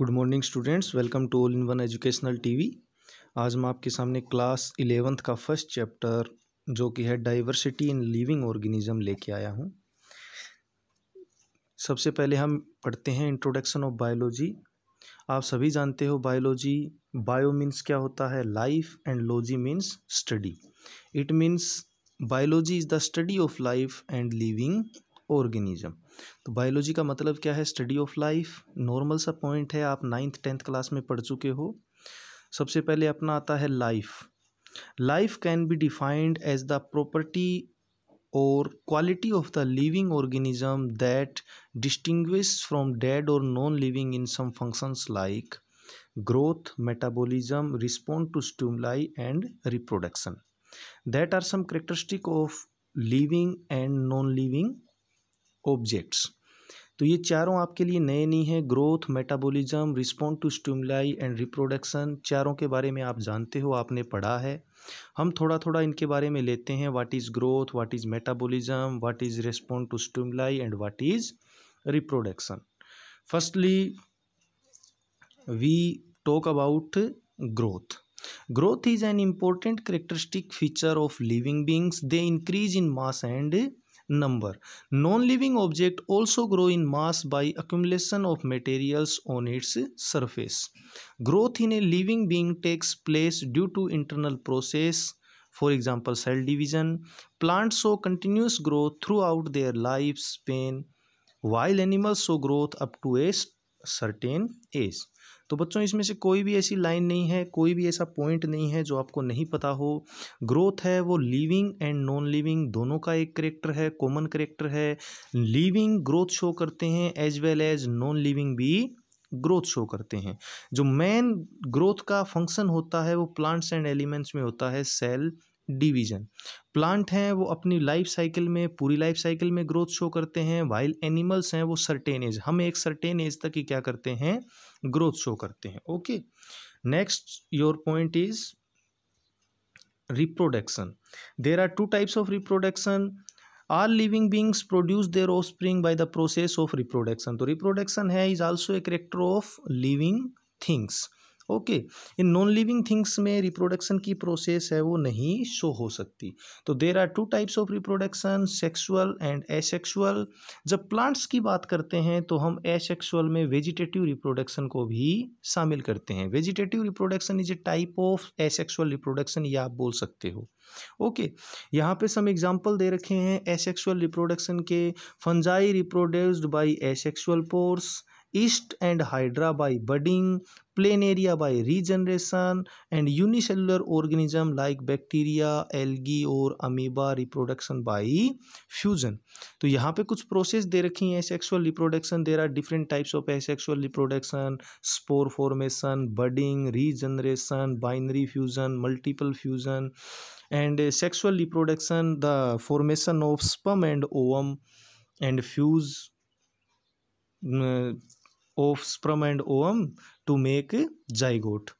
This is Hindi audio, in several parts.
Good morning students welcome to all in one educational TV आज मैं आपके सामने क्लास इलेवंथ का फर्स्ट चैप्टर जो कि है डाइवर्सिटी इन लिविंग ऑर्गेनिज्म लेके आया हूँ सबसे पहले हम पढ़ते हैं इंट्रोडक्शन ऑफ बायोलॉजी आप सभी जानते हो बायोलॉजी बायो मीन्स क्या होता है life and logy means study it means biology is the study of life and living organism तो बायोलॉजी का मतलब क्या है स्टडी ऑफ लाइफ नॉर्मल सा पॉइंट है आप नाइन्थ टेंथ क्लास में पढ़ चुके हो सबसे पहले अपना आता है life life can be defined as the property or quality of the living organism that distinguish from dead or non living in some functions like growth metabolism respond to stimuli and reproduction that are some characteristic of living and non living objects तो ये चारों आपके लिए नए नहीं हैं growth metabolism respond to stimuli and reproduction चारों के बारे में आप जानते हो आपने पढ़ा है हम थोड़ा थोड़ा इनके बारे में लेते हैं what is growth what is metabolism what is respond to stimuli and what is reproduction firstly we talk about growth growth is an important characteristic feature of living beings they increase in mass and number. Non-living object also grow in mass by accumulation of materials on its surface. Growth in a living being takes place due to internal process for example cell division. Plants show continuous growth throughout their lifespan while animals show growth up to a certain age. तो बच्चों इसमें से कोई भी ऐसी लाइन नहीं है कोई भी ऐसा पॉइंट नहीं है जो आपको नहीं पता हो ग्रोथ है वो लिविंग एंड नॉन लिविंग दोनों का एक करेक्टर है कॉमन करेक्टर है लिविंग ग्रोथ शो करते हैं as well as non living भी ग्रोथ शो करते हैं जो मेन ग्रोथ का फंक्शन होता है वो प्लांट्स एंड एलिमेंट्स में होता है सेल डिवीजन प्लांट हैं वो अपनी लाइफ साइकिल में पूरी लाइफ साइकिल में ग्रोथ शो करते हैं वाइल्ड एनिमल्स हैं वो सर्टेन एज हम एक सर्टेन एज तक ही क्या करते हैं ग्रोथ शो करते हैं okay next your point is reproduction there are two types of reproduction our living beings produce their offspring by the process of reproduction तो रिप्रोडक्शन है is also a character of living things okay in non living things में रिप्रोडक्शन की प्रोसेस है वो नहीं शो हो सकती तो there are two types of reproduction sexual and asexual जब प्लांट्स की बात करते हैं तो हम एसेक्सुअल में वेजिटेटिव रिप्रोडक्शन को भी शामिल करते हैं vegetative reproduction is a type of asexual reproduction या आप बोल सकते हो ओके okay. यहाँ पे सम एग्जाम्पल दे रखे हैं एसेक्सुअल रिप्रोडक्शन के fungi reproduced by asexual spores yeast and hydra by budding plain area by regeneration and unicellular organism like bacteria algae और amoeba reproduction by fusion तो यहाँ पे कुछ process दे रखी हैं asexual reproduction there are different types of asexual reproduction spore formation budding regeneration binary fusion multiple fusion and sexual reproduction the formation of sperm and ovum and fuse uh, of sperm and ovum to make zygote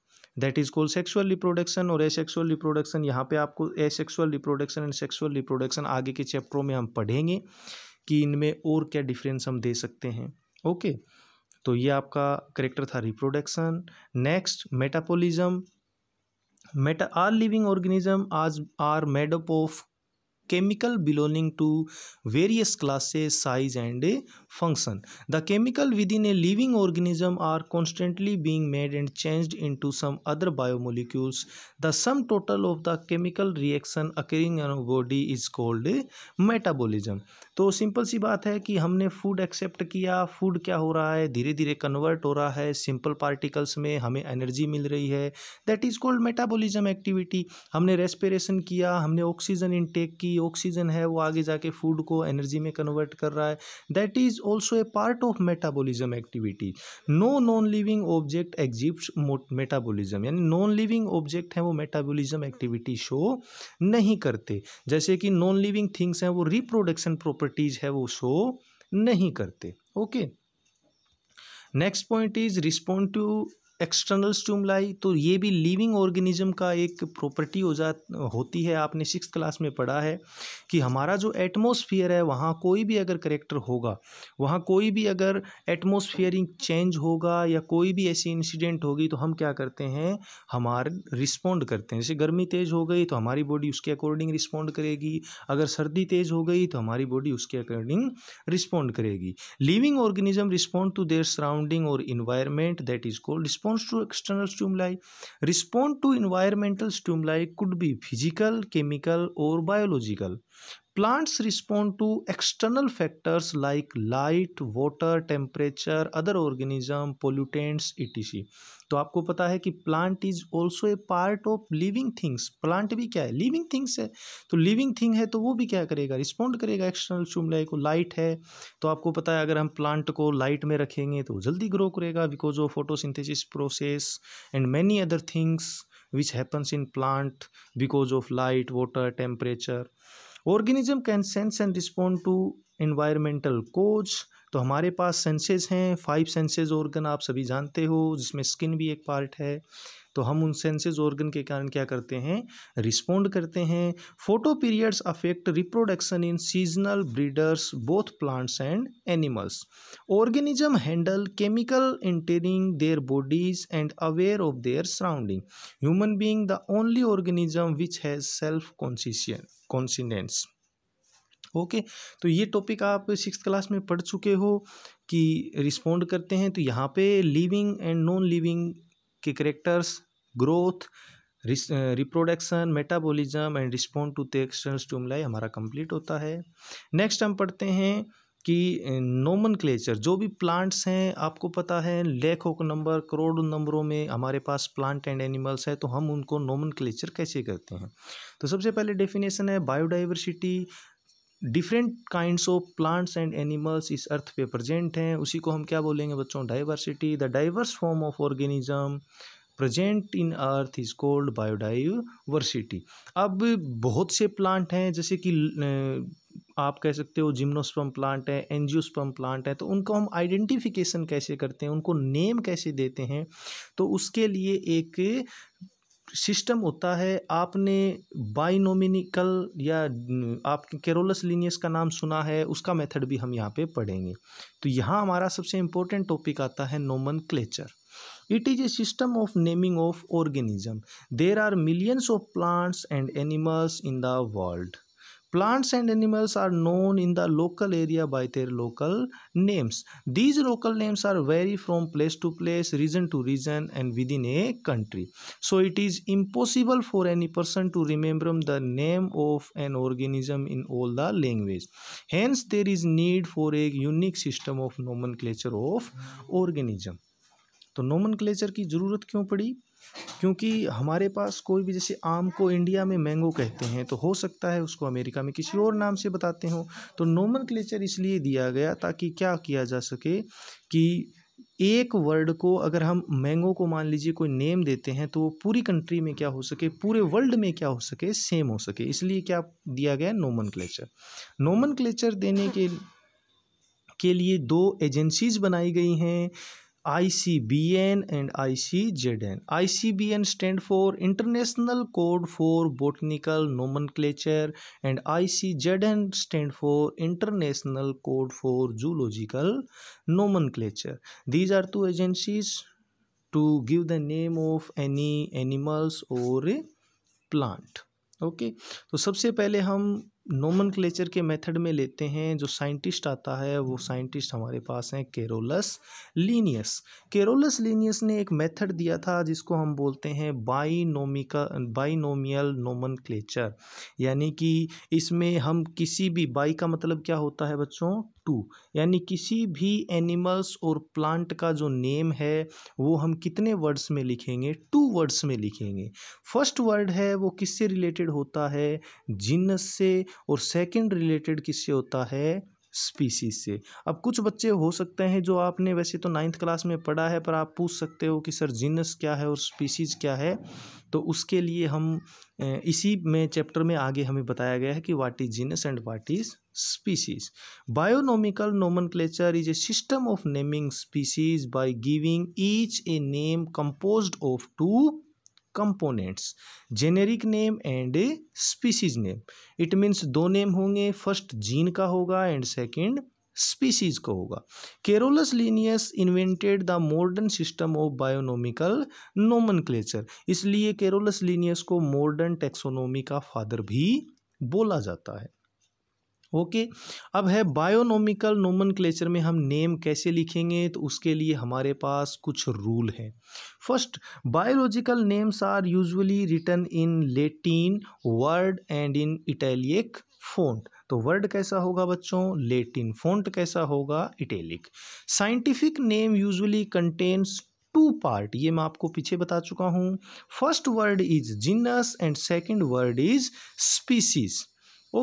that is called sexual reproduction और एसेक्सुअल रिप्रोडक्शन यहाँ पे आपको asexual reproduction and sexual reproduction आगे के चैप्टरों में हम पढ़ेंगे कि इनमें और क्या डिफरेंस हम दे सकते हैं ओके तो ये आपका करेक्टर था reproduction next metabolism meta our living organism आज are made up of chemical belonging to various classes, size and function. The chemical within a living organism are constantly being made and changed into some other biomolecules. The sum total of the chemical reaction occurring in a body is called metabolism. तो सिंपल सी बात है कि हमने फूड एक्सेप्ट किया फूड क्या हो रहा है धीरे धीरे कन्वर्ट हो रहा है सिंपल पार्टिकल्स में हमें एनर्जी मिल रही है that is called metabolism activity हमने रेस्पिरेशन किया हमने ऑक्सीजन इनटेक की ऑक्सीजन है वो आगे जाके फूड को एनर्जी में कन्वर्ट कर रहा है that is also a part of metabolism activity no non living object except metabolism यानी नॉन लिविंग ऑब्जेक्ट हैं वो मेटाबोलिज्म एक्टिविटी शो नहीं करते जैसे कि नॉन लिविंग थिंग्स हैं वो रिप्रोडक्शन प्रॉपर्टी प्रॉपर्टीज़ है वो शो नहीं करते okay next point is respond to external stimuli तो ये भी लिविंग ऑर्गेनिज्म का एक प्रॉपर्टी हो जा होती है आपने सिक्स क्लास में पढ़ा है कि हमारा जो एटमोसफियर है वहाँ कोई भी अगर करेक्टर होगा वहाँ कोई भी अगर एटमोसफियरिंग चेंज होगा या कोई भी ऐसी इंसिडेंट होगी तो हम क्या करते हैं हमारे रिस्पोंड करते हैं जैसे गर्मी तेज़ हो गई तो हमारी बॉडी उसके अकॉर्डिंग रिस्पोंड करेगी अगर सर्दी तेज़ हो गई तो हमारी बॉडी उसके अकॉर्डिंग रिस्पोंड करेगी living organism respond to their surrounding और environment that is called respond response to external stimuli respond to environmental stimuli could be physical chemical or biological plants respond to external factors like light water temperature other organism pollutants etc तो आपको पता है कि plant is also a part of living things plant भी क्या है लिविंग थिंग्स है तो लिविंग थिंग है तो वो भी क्या करेगा रिस्पॉन्ड करेगा एक्सटर्नल चुमले को लाइट है तो आपको पता है अगर हम प्लांट को लाइट में रखेंगे तो जल्दी ग्रो करेगा because of photosynthesis process and many other things which happens in plant because of light water temperature organism can sense and respond to environmental cause तो हमारे पास सेंसेज हैं फाइव सेंसेज ऑर्गन आप सभी जानते हो जिसमें स्किन भी एक पार्ट है तो हम उन सेंसेज ऑर्गन के कारण क्या करते हैं रिस्पोंड करते हैं photo periods affect reproduction in seasonal breeders both plants and animals organism handle chemical entering their bodies and aware of their surrounding human being the only organism which has self conscious consciousness okay तो ये टॉपिक आप सिक्स क्लास में पढ़ चुके हो कि रिस्पोंड करते हैं तो यहाँ पे लिविंग एंड नॉन लिविंग के characters growth reproduction metabolism and respond to the external stimuli हमारा कंप्लीट होता है नेक्स्ट हम पढ़ते हैं कि नोमन क्लेचर जो भी प्लांट्स हैं आपको पता है लेखों के नंबर करोड़ों नंबरों में हमारे पास प्लांट एंड एनिमल्स है तो हम उनको नोमन क्लेचर कैसे करते हैं तो सबसे पहले डेफिनेशन है biodiversity different kinds of plants and animals इस अर्थ पे प्रजेंट हैं उसी को हम क्या बोलेंगे बच्चों diversity the diverse form of organism present in earth is called biodiversity अब बहुत से प्लांट हैं जैसे कि आप कह सकते हो जिम्नोस्पम प्लांट है एनजियोस्पम प्लांट है तो उनको हम आइडेंटिफिकेशन कैसे करते हैं उनको नेम कैसे देते हैं तो उसके लिए एक सिस्टम होता है आपने बाइनोमिनिकल या आप केरोलस लीनियस का नाम सुना है उसका मेथड भी हम यहाँ पे पढ़ेंगे तो यहाँ हमारा सबसे इम्पोर्टेंट टॉपिक आता है nomenclature it is a system of naming of organism there are millions of plants and animals in the Plants and animals are known in the local area by their local names. These local names are vary from place to place, region to region and within a country. So it is impossible for any person to remember the name of an organism in all the language. Hence there is need for a unique system of nomenclature of organism. तो नोमन की ज़रूरत क्यों पड़ी क्योंकि हमारे पास कोई भी जैसे आम को इंडिया में मैंगो कहते हैं तो हो सकता है उसको अमेरिका में किसी और नाम से बताते हों तो नोमन इसलिए दिया गया ताकि क्या किया जा सके कि एक वर्ड को अगर हम मैंगो को मान लीजिए कोई नेम देते हैं तो वो पूरी कंट्री में क्या हो सके पूरे वर्ल्ड में क्या हो सके सेम हो सके इसलिए क्या दिया गया नोमन क्लेचर नोमन क्लेचर देने के के लिए दो एजेंसीज बनाई गई हैं I C B N and I C Z N I C B N stand for international code for botanical nomenclature and I C Z N stand for international code for zoological nomenclature these are two agencies to give the name of any animals और प्लांट ओके तो सबसे पहले हम नोमन क्लेचर के मेथड में लेते हैं जो साइंटिस्ट आता है वो साइंटिस्ट हमारे पास हैं केरोलस लीनियस केरोलस लीनियस ने एक मेथड दिया था जिसको हम बोलते हैं बाइनोमिका बाइनोमियल नोमन क्लेचर यानी कि इसमें हम किसी भी बाई का मतलब क्या होता है बच्चों टू यानी किसी भी एनिमल्स और प्लांट का जो नेम है वो हम कितने वर्ड्स में लिखेंगे टू वर्ड्स में लिखेंगे फर्स्ट वर्ड है वो किससे रिलेटेड होता है जिनस से और सेकंड रिलेटेड किससे होता है स्पीसीज से अब कुछ बच्चे हो सकते हैं जो आपने वैसे तो नाइन्थ क्लास में पढ़ा है पर आप पूछ सकते हो कि सर जीनस क्या है और स्पीसीज क्या है तो उसके लिए हम इसी में चैप्टर में आगे हमें बताया गया है कि what is genus and what is species binomial nomenclature is a system of naming species by giving each a name compose of two components generic name and species name it means दो नेम होंगे फर्स्ट जीन का होगा एंड सेकेंड स्पीसीज का होगा Carolus Linnaeus invented the modern system of binomial नोमन इसलिए केरोलस लीनियस को मॉडर्न टेक्सोनोमी का फादर भी बोला जाता है ओके अब है बायोनोमिकल नोमन में हम नेम कैसे लिखेंगे तो उसके लिए हमारे पास कुछ रूल हैं first biological names are usually written in Latin word and in italic font तो वर्ड कैसा होगा बच्चों लेटिन फोन्ट कैसा होगा italic scientific name usually contains two part ये मैं आपको पीछे बता चुका हूँ first word is genus and second word is species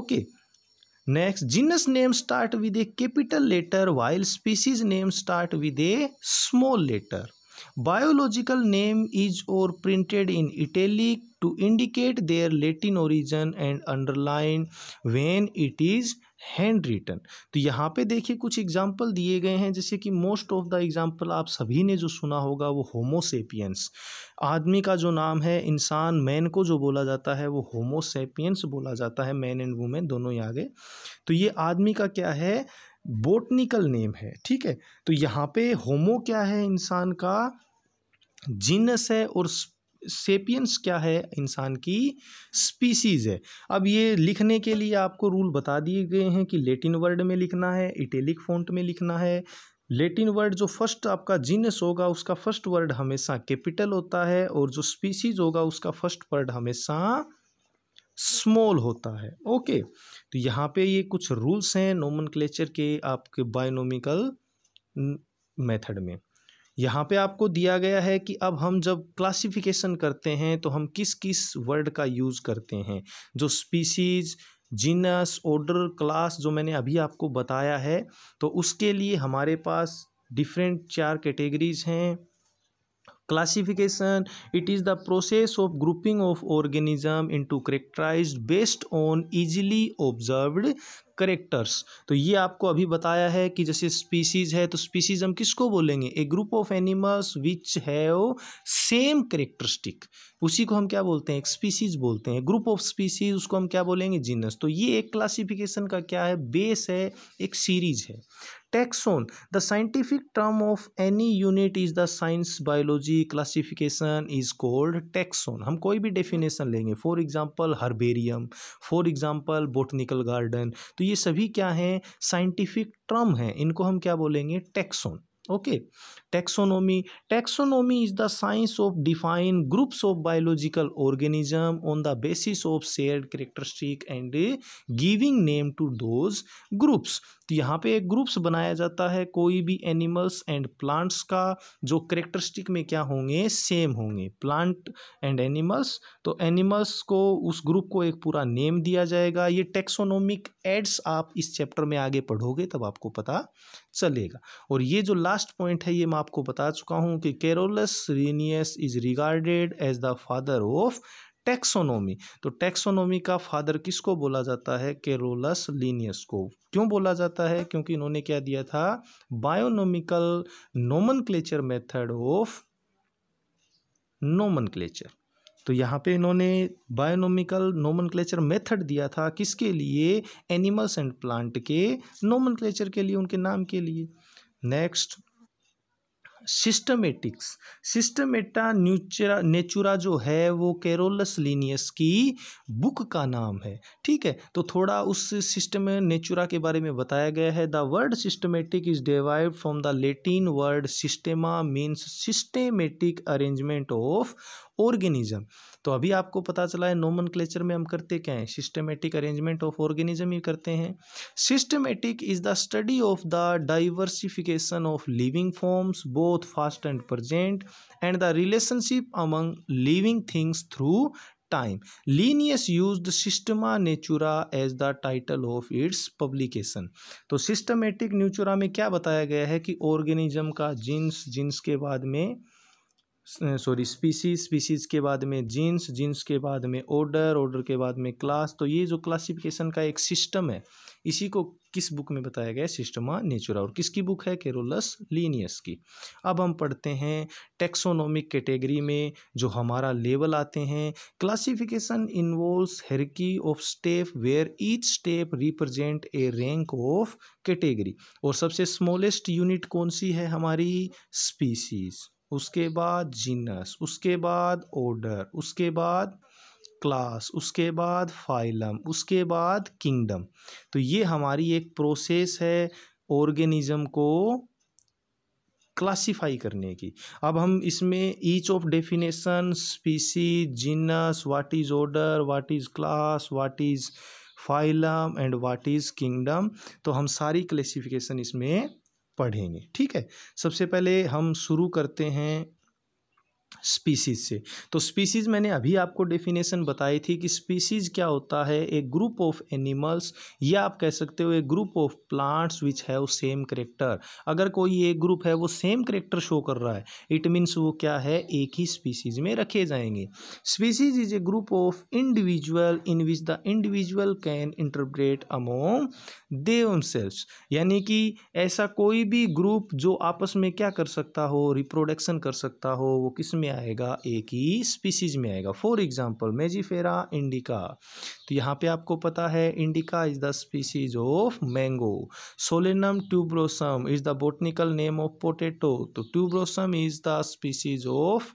okay Next, genus name start with a capital letter while species name start with a small letter. Biological name is or printed in italic to indicate their Latin origin and underlined when it is hand written तो यहाँ पे देखिए कुछ एग्जाम्पल दिए गए हैं जैसे कि मोस्ट ऑफ द एग्जाम्पल आप सभी ने जो सुना होगा वो होमोसेपियंस आदमी का जो नाम है इंसान मैन को जो बोला जाता है वो होमोसेपियंस बोला जाता है मैन एंड वुमेन दोनों ही आगे तो ये आदमी का क्या है बोटनिकल नेम है ठीक है तो यहाँ पे होमो क्या है इंसान का जीनस है और सेपियंस क्या है इंसान की स्पीसीज़ है अब ये लिखने के लिए आपको रूल बता दिए गए हैं कि लेटिन वर्ड में लिखना है इटेलिक फॉन्ट में लिखना है लेटिन वर्ड जो फर्स्ट आपका जीनस होगा उसका फर्स्ट वर्ड हमेशा कैपिटल होता है और जो स्पीसीज होगा उसका फर्स्ट वर्ड हमेशा स्मॉल होता है ओके तो यहाँ पे ये कुछ रूल्स हैं नोमन के आपके बायोनोमिकल मेथड में यहाँ पे आपको दिया गया है कि अब हम जब क्लासिफिकेशन करते हैं तो हम किस किस वर्ड का यूज़ करते हैं जो स्पीसीज़ जीनस ऑर्डर क्लास जो मैंने अभी आपको बताया है तो उसके लिए हमारे पास डिफरेंट चार कैटेगरीज हैं classification it is the process of grouping of organism into characterized based on easily observed characters तो ये आपको अभी बताया है कि जैसे स्पीसीज है तो स्पीसीज हम किसको बोलेंगे a group of animals which है सेम करेक्टरिस्टिक उसी को हम क्या बोलते हैं एक स्पीसीज बोलते हैं ग्रुप ऑफ स्पीसीज उसको हम क्या बोलेंगे जीनस तो ये एक क्लासिफिकेशन का क्या है बेस है एक सीरीज है taxon the scientific term of any unit is the science biology classification is called taxon हम कोई भी डेफिनेशन लेंगे for example herbarium for example botanical garden तो तो ये सभी क्या हैं साइंटिफिक टर्म हैं इनको हम क्या बोलेंगे taxon okay taxonomy taxonomy is the science of define groups of biological organism on the basis of shared characteristic and giving name to those groups तो यहाँ पे एक ग्रुप्स बनाया जाता है कोई भी एनिमल्स एंड प्लांट्स का जो करेक्टरिस्टिक में क्या होंगे सेम होंगे प्लांट एंड एनिमल्स तो एनिमल्स को उस ग्रुप को एक पूरा नेम दिया जाएगा ये टेक्सोनोमिक एड्स आप इस चैप्टर में आगे पढ़ोगे तब आपको पता चलेगा और ये जो लास्ट लास्ट पॉइंट है ये मैं आपको बता चुका हूँ कि Carolus Linnaeus is regarded as the father of taxonomy तो टेक्सोनोमी का फादर किसको बोला जाता है केरोलस लीनियस को क्यों बोला जाता है क्योंकि इन्होंने क्या दिया था binomial nomenclature method of nomenclature तो यहाँ पे इन्होंने बायोनोमिकल नोमन क्लेचर मेथड दिया था किसके लिए एनिमल्स एंड प्लांट के नोमन क्लेचर के लिए उनके नाम के लिए नेक्स्ट सिस्टमेटिक्स सिस्टमेटा न्यूचरा नेचुरा जो है वो कैरोलस लीनियस की बुक का नाम है ठीक है तो थोड़ा उस सिस्टम नेचुरा के बारे में बताया गया है the word systematic is divide from the Latin word सिस्टेमा means systematic arrangement of organism तो अभी आपको पता चला है नोमन में हम करते क्या है सिस्टमेटिक अरेंजमेंट ऑफ ऑर्गेनिज्म ही करते हैं systematic is the study of the diversification of living forms both past and present and the relationship among living things through time Linnaeus use सिस्टमा नेचुरा as the title of its publication तो सिस्टमेटिक न्यूचुरा में क्या बताया गया है कि ऑर्गेनिज्म का जीन्स जीन्स के बाद में सॉरी स्पीसीज स्पीसीज के बाद में जीन्स जीन्स के बाद में ऑर्डर ऑर्डर के बाद में क्लास तो ये जो क्लासिफिकेशन का एक सिस्टम है इसी को किस बुक में बताया गया सिस्टमा नेचुरा और किसकी बुक है केरोलस लीनियस की अब हम पढ़ते हैं टेक्सोनॉमिक कैटेगरी में जो हमारा लेवल आते हैं classification involve hierarchy of step where each step represent a rank of category और सबसे स्मॉलेस्ट यूनिट कौन सी है हमारी स्पीसीज़ उसके बाद जीनस उसके बाद ऑर्डर उसके बाद क्लास उसके बाद फाइलम उसके बाद किंगडम तो ये हमारी एक प्रोसेस है ऑर्गेनिज़म को क्लासिफाई करने की अब हम इसमें each of definition species genus what is order what is class what is phylum and what is kingdom तो हम सारी क्लासिफिकेशन इसमें पढ़ेंगे ठीक है सबसे पहले हम शुरू करते हैं स्पीसीज से तो स्पीसीज मैंने अभी आपको डेफिनेशन बताई थी कि स्पीसीज क्या होता है ए ग्रुप ऑफ एनिमल्स या आप कह सकते हो a group of plants which have same character अगर कोई एक ग्रुप है वो सेम करेक्टर शो कर रहा है इट मीन्स वो क्या है एक ही स्पीसीज में रखे जाएंगे species is a group of individual in which the individual can interpret among देव सेल्स यानी कि ऐसा कोई भी ग्रुप जो आपस में क्या कर सकता हो रिप्रोडक्शन कर सकता हो वो किस में आएगा एक ही स्पीसीज़ में आएगा फॉर एग्ज़ाम्पल मेजीफेरा इंडिका तो यहाँ पे आपको पता है इंडिका is the species of mango सोलेनम ट्यूब्रोसम is the botanical name of potato तो ट्यूब्रोसम is the species of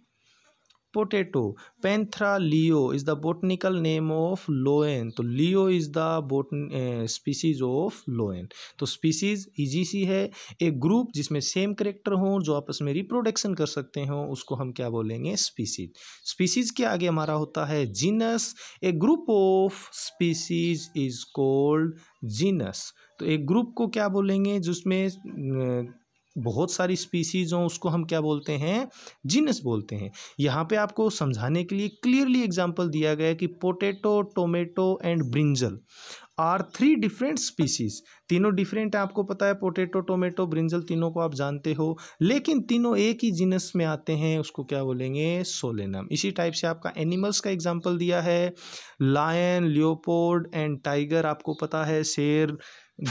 potato पेंथ्रा लियो is the botanical name of lion तो लियो is the bot species of lion तो स्पीसीज इजी सी है एक ग्रुप जिसमें सेम करेक्टर हों जो आपस में रिप्रोडक्शन कर सकते हों उसको हम क्या बोलेंगे स्पीसीज स्पीसीज के आगे हमारा होता है genus a group of species is called genus तो एक ग्रुप को क्या बोलेंगे जिसमें eh, बहुत सारी स्पीसीज़ हों उसको हम क्या बोलते हैं जीनस बोलते हैं यहाँ पे आपको समझाने के लिए क्लियरली एग्जांपल दिया गया कि potato tomato and brinjal are three different species तीनों डिफरेंट हैं आपको पता है पोटैटो टोमेटो ब्रिंजल तीनों को आप जानते हो लेकिन तीनों एक ही जीनस में आते हैं उसको क्या बोलेंगे सोलेनम इसी टाइप से आपका एनिमल्स का एग्जाम्पल दिया है लायन लियोपोर्ड एंड टाइगर आपको पता है शेर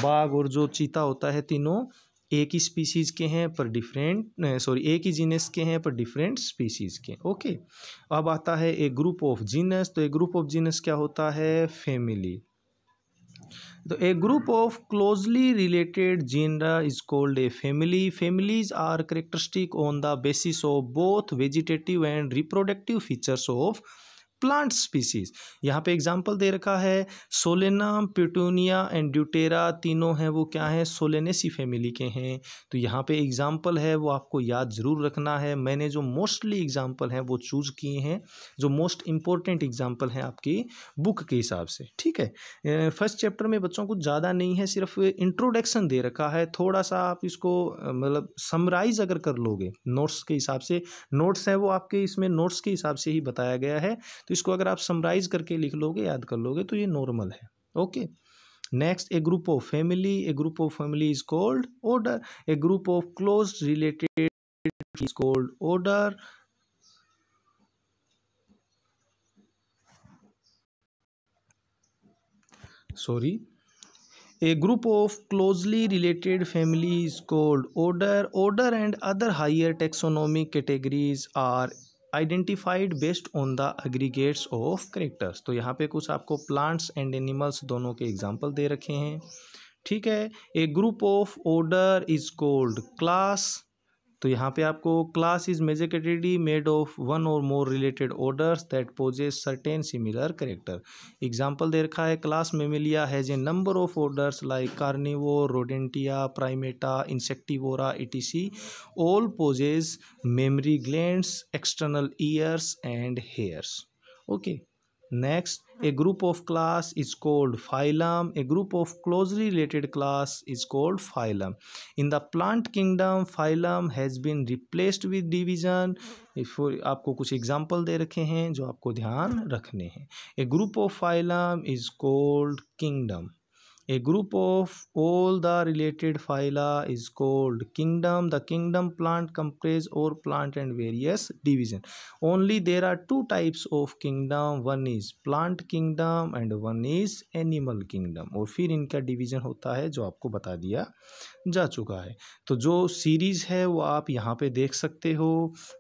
बाघ और जो चीता होता है तीनों एक ही स्पीसीज के हैं पर डिफरेंट सॉरी एक ही जीनस के हैं पर डिफरेंट स्पीसीज के ओके अब आता है ए ग्रुप ऑफ जीनस तो ए ग्रुप ऑफ जीनस क्या होता है फैमिली तो a group of closely related genera is called a family families are characteristic on the basis of both vegetative and reproductive features of plant species यहाँ पे एग्जांपल दे रखा है सोलेनम प्यूटूनिया एंड ड्यूटेरा तीनों हैं वो क्या हैं सोलेनेसी फैमिली के हैं तो यहाँ पे एग्जांपल है वो आपको याद ज़रूर रखना है मैंने जो मोस्टली एग्जांपल हैं वो चूज़ किए हैं जो मोस्ट इम्पोर्टेंट एग्जांपल हैं आपकी बुक के हिसाब से ठीक है फर्स्ट चैप्टर में बच्चों को ज़्यादा नहीं है सिर्फ इंट्रोडक्शन दे रखा है थोड़ा सा आप इसको मतलब समराइज अगर कर लोगे नोट्स के हिसाब से नोट्स हैं वो आपके इसमें नोट्स के हिसाब से ही बताया गया है तो इसको अगर आप समराइज करके लिख लोगे याद कर लोगे तो ये नॉर्मल है okay next a group of family a group of family is called order a group of close related is called order a group of closely related family is called order order and other higher taxonomic categories are identified based on the aggregates of characters तो यहाँ पे कुछ आपको प्लांट्स एंड एनिमल्स दोनों के एग्जाम्पल दे रखे हैं ठीक है a group of order is called class तो यहाँ पे आपको class is category made of one और more related orders that possess certain similar character example दे रखा है क्लास मेमिलिया has a number of orders like carnivore रोडेंटिया प्राइमेटा इंसेक्टिवोरा etc all possess mammary glands external ears and hairs okay next a group of class is called phylum a group of closely related class is called phylum in the plant kingdom phylum has been replaced with division for आपको कुछ एग्जाम्पल दे रखे हैं जो आपको ध्यान रखने हैं a group of phylum is called kingdom a group of all the related phyla is called kingdom the kingdom plant comprise और plant and various division only there are two types of kingdom one is plant kingdom and one is animal kingdom और फिर इनका डिविजन होता है जो आपको बता दिया जा चुका है तो जो सीरीज है वो आप यहाँ पे देख सकते हो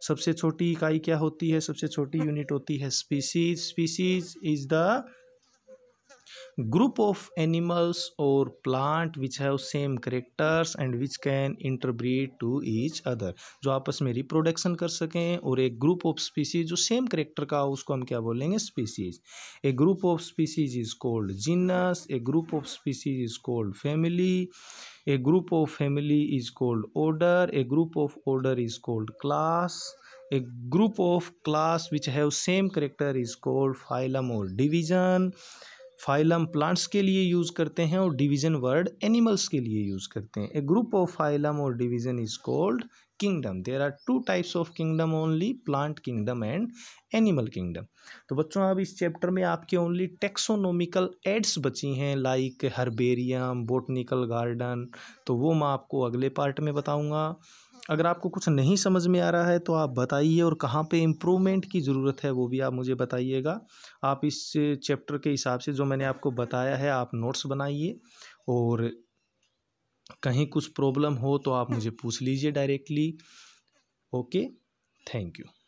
सबसे छोटी इकाई क्या होती है सबसे छोटी यूनिट होती है species species is the group of animals or plant which have same characters and which can interbreed to each other जो आपस में रिप्रोडक्शन कर सकें और एक ग्रुप ऑफ स्पीसीज जो सेम करेक्टर का हो उसको हम क्या बोलेंगे species a group of species is called genus a group of species is called family a group of family is called order a group of order is called class a group of class which have same character is called phylum or division phylum plants के लिए यूज़ करते हैं और डिवीजन वर्ड एनिमल्स के लिए यूज़ करते हैं ए ग्रुप ऑफ फाइलम और division is called kingdom there are two types of kingdom only plant kingdom and animal kingdom तो बच्चों अब इस चैप्टर में आपके ओनली टेक्सोनोमिकल एड्स बची हैं लाइक हर्बेरियम बोटनिकल गार्डन तो वो मैं आपको अगले पार्ट में बताऊँगा अगर आपको कुछ नहीं समझ में आ रहा है तो आप बताइए और कहाँ पे इम्प्रूवमेंट की ज़रूरत है वो भी आप मुझे बताइएगा आप इस चैप्टर के हिसाब से जो मैंने आपको बताया है आप नोट्स बनाइए और कहीं कुछ प्रॉब्लम हो तो आप मुझे पूछ लीजिए डायरेक्टली ओके थैंक यू